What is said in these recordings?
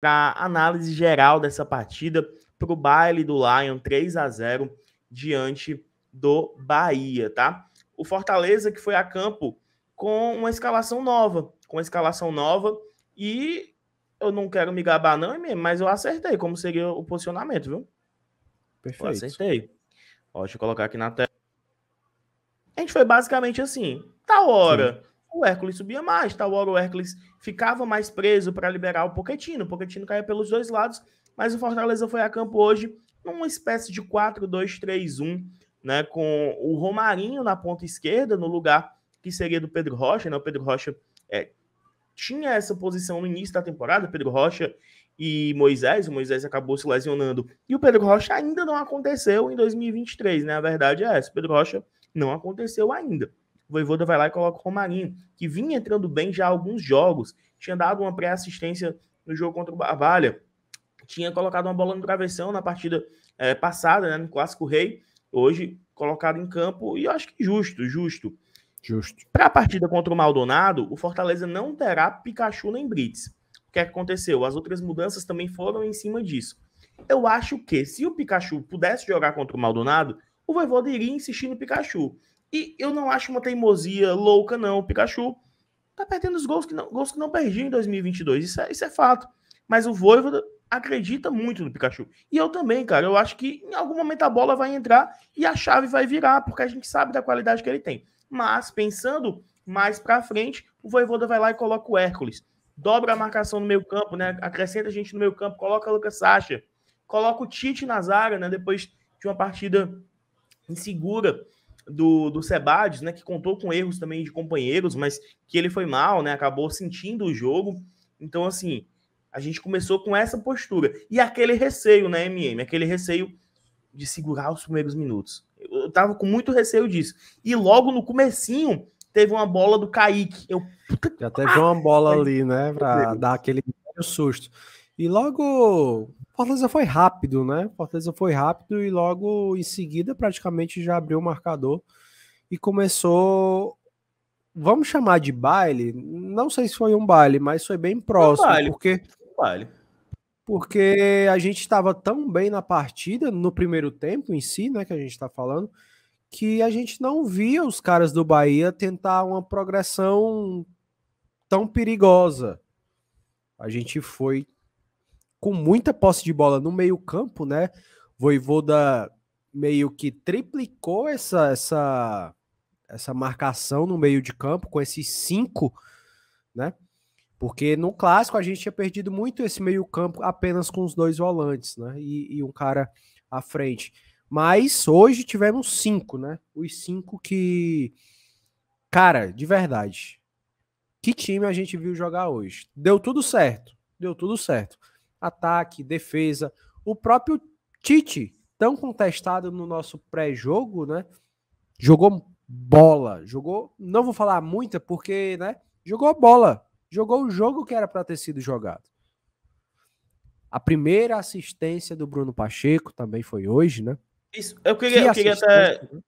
para análise geral dessa partida para o baile do Lion 3 a 0 diante do Bahia, tá? O Fortaleza que foi a campo com uma escalação nova, com uma escalação nova e eu não quero me gabar não, mas eu acertei como seria o posicionamento, viu? Perfeito. Eu acertei. Ó, deixa eu colocar aqui na tela. A gente foi basicamente assim, tá hora, Sim o Hércules subia mais, tal o Hércules ficava mais preso para liberar o Poquetino. O Poquetino caía pelos dois lados, mas o Fortaleza foi a campo hoje numa espécie de 4-2-3-1, né, com o Romarinho na ponta esquerda, no lugar que seria do Pedro Rocha. Né? O Pedro Rocha é, tinha essa posição no início da temporada, Pedro Rocha e Moisés, o Moisés acabou se lesionando, e o Pedro Rocha ainda não aconteceu em 2023, né? A verdade é essa, o Pedro Rocha não aconteceu ainda o Voivoda vai lá e coloca o Romarinho, que vinha entrando bem já há alguns jogos, tinha dado uma pré-assistência no jogo contra o Barbalha, tinha colocado uma bola no travessão na partida é, passada, né, no Clássico Rei, hoje colocado em campo, e eu acho que justo, justo. Justo. Para a partida contra o Maldonado, o Fortaleza não terá Pikachu nem Brits. O é que, aconteceu? As outras mudanças também foram em cima disso. Eu acho que se o Pikachu pudesse jogar contra o Maldonado, o Voivoda iria insistir no Pikachu. E eu não acho uma teimosia louca, não. O Pikachu tá perdendo os gols que não, gols que não perdi em 2022. Isso é, isso é fato. Mas o Voivoda acredita muito no Pikachu. E eu também, cara. Eu acho que em algum momento a bola vai entrar e a chave vai virar, porque a gente sabe da qualidade que ele tem. Mas, pensando mais pra frente, o Voivoda vai lá e coloca o Hércules. Dobra a marcação no meio campo, né? Acrescenta a gente no meio campo, coloca o Lucas Sacha, coloca o Tite na zaga, né? Depois de uma partida insegura do, do Sebades, né, que contou com erros também de companheiros, mas que ele foi mal, né, acabou sentindo o jogo. Então, assim, a gente começou com essa postura. E aquele receio, né, MM? Aquele receio de segurar os primeiros minutos. Eu tava com muito receio disso. E logo no comecinho, teve uma bola do Kaique. Eu... Já teve uma bola ali, né, pra dar aquele susto. E logo Fortaleza foi rápido, né? Fortaleza foi rápido e logo em seguida praticamente já abriu o marcador e começou. Vamos chamar de baile? Não sei se foi um baile, mas foi bem próximo. Um baile. Porque... Um baile. Porque a gente estava tão bem na partida, no primeiro tempo em si, né? Que a gente está falando, que a gente não via os caras do Bahia tentar uma progressão tão perigosa. A gente foi com muita posse de bola no meio-campo, né? Voivoda meio que triplicou essa, essa, essa marcação no meio de campo com esses cinco, né? Porque no clássico a gente tinha perdido muito esse meio-campo apenas com os dois volantes, né? E, e, um cara à frente. Mas hoje tivemos cinco, né? Os cinco que. Cara, de verdade. Que time a gente viu jogar hoje? Deu tudo certo. Deu tudo certo ataque, defesa. O próprio Tite, tão contestado no nosso pré-jogo, né? Jogou bola, jogou, não vou falar muita porque, né? Jogou bola, jogou o jogo que era para ter sido jogado. A primeira assistência do Bruno Pacheco também foi hoje, né? Isso, eu queria, que eu queria até. Né?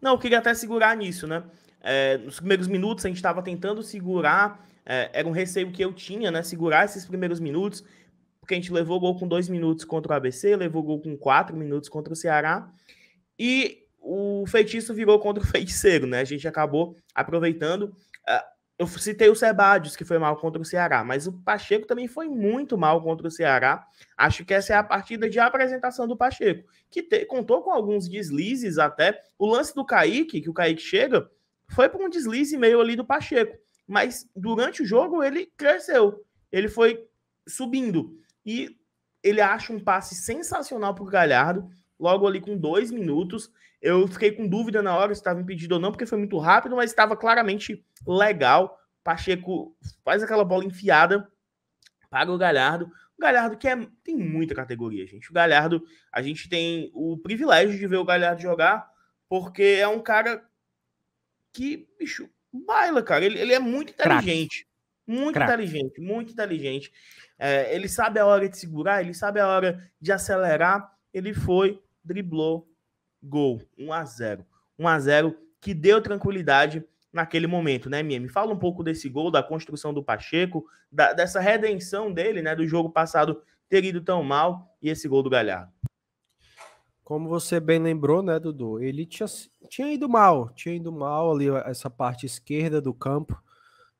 Não, eu queria até segurar nisso, né? É, nos primeiros minutos a gente estava tentando segurar, é, era um receio que eu tinha, né? Segurar esses primeiros minutos, porque a gente levou gol com dois minutos contra o ABC, levou gol com quatro minutos contra o Ceará, e o feitiço virou contra o feiticeiro, né? A gente acabou aproveitando. Ah, eu citei o Sebadios, que foi mal contra o Ceará, mas o Pacheco também foi muito mal contra o Ceará. Acho que essa é a partida de apresentação do Pacheco, que te, contou com alguns deslizes até. O lance do Kaique, que o Kaique chega, foi por um deslize meio ali do Pacheco, mas durante o jogo ele cresceu, ele foi subindo e ele acha um passe sensacional para o Galhardo, logo ali com dois minutos. Eu fiquei com dúvida na hora se estava impedido ou não, porque foi muito rápido, mas estava claramente legal. Pacheco faz aquela bola enfiada para o Galhardo. O Galhardo que é, tem muita categoria, gente. O Galhardo, a gente tem o privilégio de ver o Galhardo jogar, porque é um cara que, bicho, baila, cara. Ele, ele é muito inteligente. Muito Crack. inteligente, muito inteligente. É, ele sabe a hora de segurar, ele sabe a hora de acelerar. Ele foi, driblou, gol. 1 a 0 1 a 0 que deu tranquilidade naquele momento, né, Mia? Me fala um pouco desse gol, da construção do Pacheco, da, dessa redenção dele, né, do jogo passado ter ido tão mal e esse gol do Galhardo. Como você bem lembrou, né, Dudu? Ele tinha, tinha ido mal, tinha ido mal ali essa parte esquerda do campo,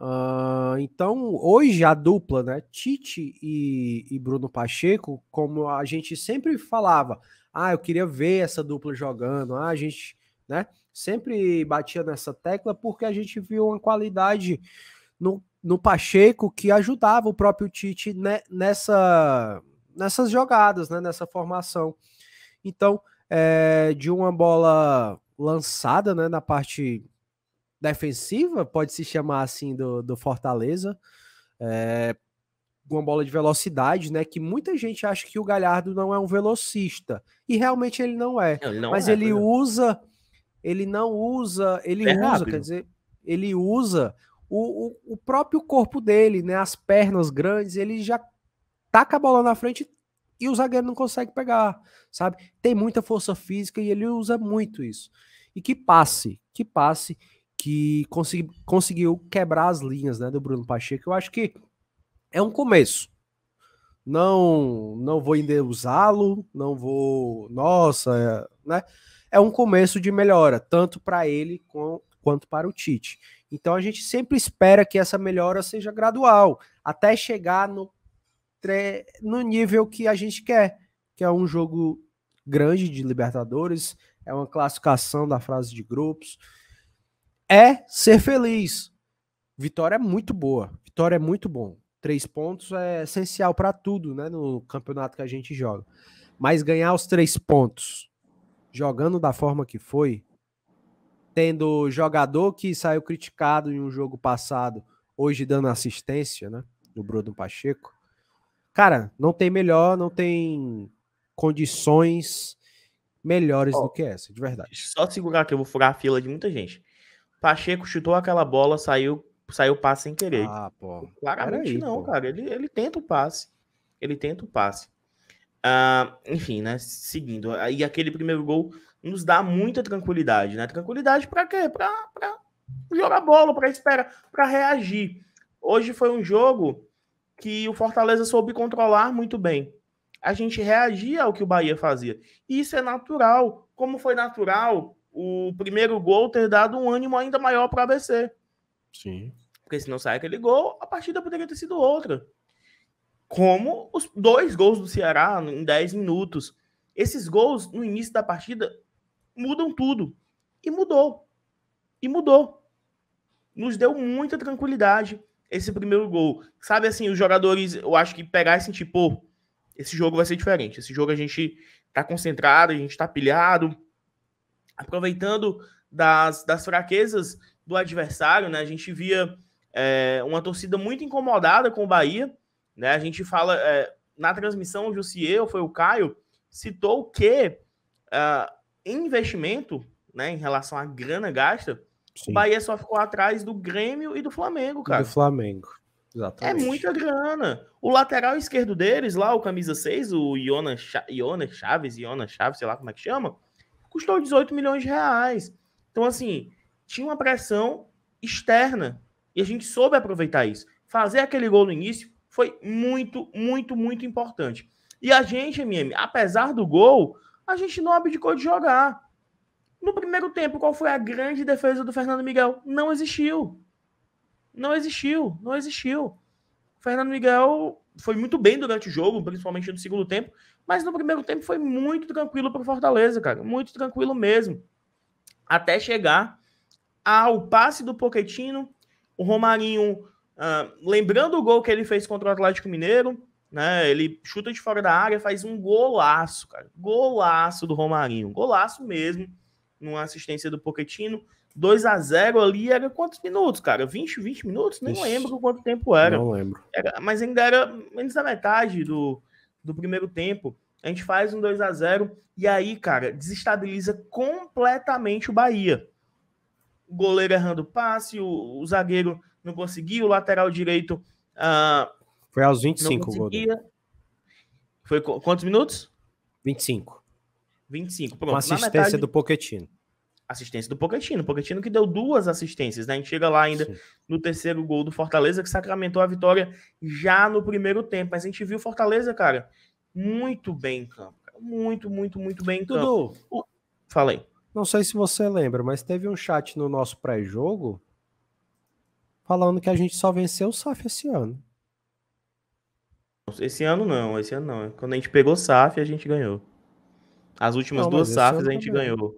Uh, então, hoje a dupla, né, Tite e, e, Bruno Pacheco, como a gente sempre falava, ah, eu queria ver essa dupla jogando, ah, a gente, né, sempre batia nessa tecla porque a gente viu uma qualidade no, no Pacheco que ajudava o próprio Tite né, nessa, nessas jogadas, né, nessa formação. Então, é, de uma bola lançada, né, na parte defensiva, pode se chamar assim, do, do Fortaleza. É, uma bola de velocidade, né? Que muita gente acha que o Galhardo não é um velocista. E realmente ele não é. Não, ele não mas é, ele é. usa, ele não usa, ele é usa, rápido. quer dizer, ele usa o, o, o, próprio corpo dele, né? As pernas grandes, ele já taca a bola na frente e o zagueiro não consegue pegar, sabe? Tem muita força física e ele usa muito isso. E que passe, que passe que consegui, conseguiu quebrar as linhas né, do Bruno Pacheco. Eu acho que é um começo. Não, não vou endeusá-lo, não vou. Nossa, é, né? É um começo de melhora, tanto para ele com, quanto para o Tite. Então a gente sempre espera que essa melhora seja gradual, até chegar no, no nível que a gente quer, que é um jogo grande de Libertadores, é uma classificação da fase de grupos é ser feliz. Vitória é muito boa. Vitória é muito bom. Três pontos é essencial para tudo, né? No campeonato que a gente joga. Mas ganhar os três pontos, jogando da forma que foi, tendo jogador que saiu criticado em um jogo passado, hoje dando assistência, né? Do Bruno Pacheco. Cara, não tem melhor, não tem condições melhores oh, do que essa, de verdade. Só segurar que eu vou furar a fila de muita gente. Pacheco chutou aquela bola, saiu saiu passe sem querer. Ah, pô. Claramente aí, não, pô. cara. Ele, ele tenta o passe. Ele tenta o passe. Uh, enfim, né? Seguindo. E aquele primeiro gol nos dá muita tranquilidade, né? Tranquilidade para quê? Para jogar bola, para esperar, para reagir. Hoje foi um jogo que o Fortaleza soube controlar muito bem. A gente reagia ao que o Bahia fazia. E isso é natural. Como foi natural o primeiro gol ter dado um ânimo ainda maior para o ABC. Sim. Porque se não sai aquele gol, a partida poderia ter sido outra. Como os dois gols do Ceará em 10 minutos. Esses gols no início da partida mudam tudo. E mudou. E mudou. Nos deu muita tranquilidade esse primeiro gol. Sabe assim, os jogadores, eu acho que pegar esse tipo, esse jogo vai ser diferente. Esse jogo a gente tá concentrado, a gente tá pilhado, aproveitando das, das fraquezas do adversário, né? A gente via é, uma torcida muito incomodada com o Bahia, né? A gente fala é, na transmissão, o Jussier, foi o Caio, citou que uh, é, em investimento, né, em relação à grana gasta, Sim. o Bahia só ficou atrás do Grêmio e do Flamengo, cara. E do Flamengo. É exatamente. É muita grana. O lateral esquerdo deles, lá, o camisa 6, o Iona, Iona Chaves, Iona Chaves, sei lá como é que chama, custou 18 milhões de reais. Então, assim, tinha uma pressão externa e a gente soube aproveitar isso. Fazer aquele gol no início foi muito, muito, muito importante. E a gente, MM, apesar do gol, a gente não abdicou de jogar. No primeiro tempo, qual foi a grande defesa do Fernando Miguel? Não existiu. Não existiu, não existiu. Fernando Miguel foi muito bem durante o jogo, principalmente no segundo tempo, mas no primeiro tempo foi muito tranquilo para o Fortaleza, cara, muito tranquilo mesmo. Até chegar ao passe do Poquetino, o Romarinho, ah, lembrando o gol que ele fez contra o Atlético Mineiro, né? Ele chuta de fora da área, faz um golaço, cara. Golaço do Romarinho, golaço mesmo, numa assistência do Poquetino. 2 a 0 ali era quantos minutos, cara? 20, 20 minutos? Nem Ixi, lembro quanto tempo era. Não lembro. Era, mas ainda era menos da metade do, do primeiro tempo. A gente faz um 2 a 0 e aí, cara, desestabiliza completamente o Bahia. O goleiro errando passe, o, o zagueiro não conseguiu, o lateral direito. Ah, Foi aos 25 não conseguia. Foi quantos minutos? 25. 25, pronto. Uma assistência metade... do Poquetino assistência do Pochettino. Pochettino que deu duas assistências, né? A gente chega lá ainda Sim. no terceiro gol do Fortaleza, que sacramentou a vitória já no primeiro tempo. Mas a gente viu o Fortaleza, cara, muito bem em campo. Muito, muito, muito bem em campo. Dudu, falei. Não sei se você lembra, mas teve um chat no nosso pré-jogo falando que a gente só venceu o SAF esse ano. Esse ano não, esse ano não. Quando a gente pegou o SAF, a gente ganhou. As últimas não, duas SAFs a gente ganhou.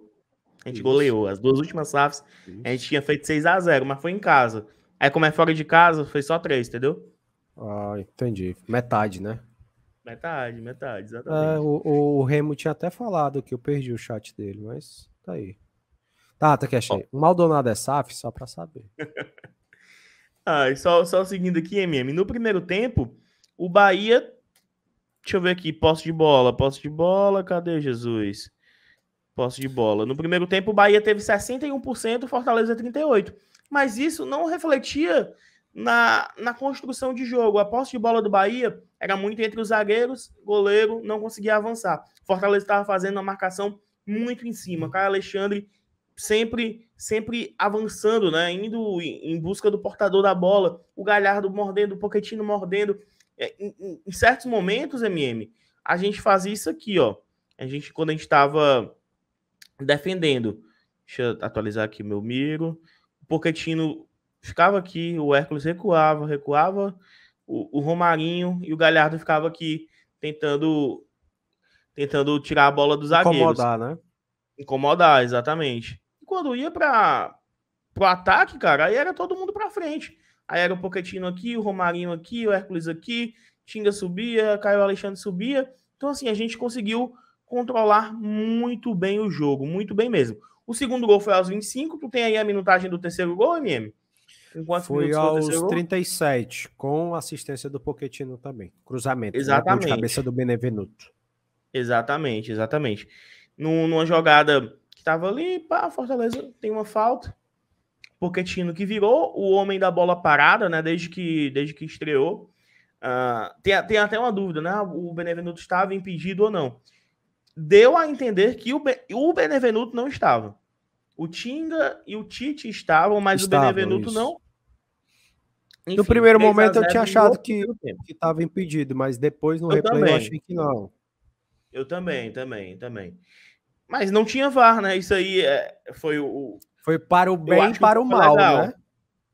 A gente Isso. goleou. As duas últimas SAFs Isso. a gente tinha feito 6 a 0 mas foi em casa. Aí, como é fora de casa, foi só 3, entendeu? Ah, entendi. Metade, né? Metade, metade, é, exatamente. É, o, o, Remo tinha até falado que eu perdi o chat dele, mas tá aí. Tá, tá que achei. O Maldonado é SAF, só pra saber. ah, só, só seguindo aqui, MM. No primeiro tempo, o Bahia. Deixa eu ver aqui, posse de bola, posse de bola, cadê Jesus? Posse de bola. No primeiro tempo, o Bahia teve 61%, Fortaleza 38%. Mas isso não refletia na, na construção de jogo. A posse de bola do Bahia era muito entre os zagueiros, goleiro, não conseguia avançar. Fortaleza estava fazendo uma marcação muito em cima. Caio Alexandre sempre sempre avançando, né? Indo em busca do portador da bola, o Galhardo mordendo, o Poquetino mordendo. É, em, em, em certos momentos, MM, a gente fazia isso aqui, ó. A gente, quando a gente estava defendendo. Deixa eu atualizar aqui meu miro. O Pochettino ficava aqui, o Hércules recuava, recuava, o, o Romarinho e o Galhardo ficava aqui tentando tentando tirar a bola dos zagueiros. Incomodar, né? Incomodar, exatamente. E quando ia para o ataque, cara, aí era todo mundo para frente. Aí era o Pochettino aqui, o Romarinho aqui, o Hércules aqui, Tinga subia, Caio Alexandre subia. Então, assim, a gente conseguiu controlar muito bem o jogo, muito bem mesmo. O segundo gol foi aos 25, tu tem aí a minutagem do terceiro gol, MM? Enquanto foi aos 37, gol? com assistência do Poquetino também. Cruzamento. Né? Exatamente. Né, cabeça do Benevenuto. Exatamente, exatamente. No, numa jogada que tava ali, pá, Fortaleza tem uma falta. Poquetino que virou o homem da bola parada, né? Desde que, desde que estreou. Uh, tem, tem até uma dúvida, né? Ah, o Benevenuto estava impedido ou não deu a entender que o, o Benevenuto não estava. O Tinga e o Tite estavam, mas o Benevenuto isso. não. Enfim, no primeiro momento eu tinha achado que estava impedido, mas depois no eu replay também. eu achei que não. Eu também, também, também. Mas não tinha VAR, né? Isso aí é, foi o. Foi para o bem e para o mal, legal. né?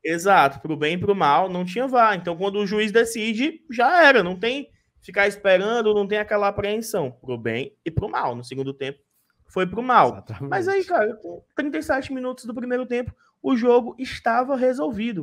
Exato, para o bem e para o mal, não tinha VAR. Então, quando o juiz decide, já era, não tem ficar esperando, não tem aquela apreensão pro bem e pro mal. No segundo tempo, foi pro mal. Exatamente. Mas aí, cara, 37 minutos do primeiro tempo, o jogo estava resolvido.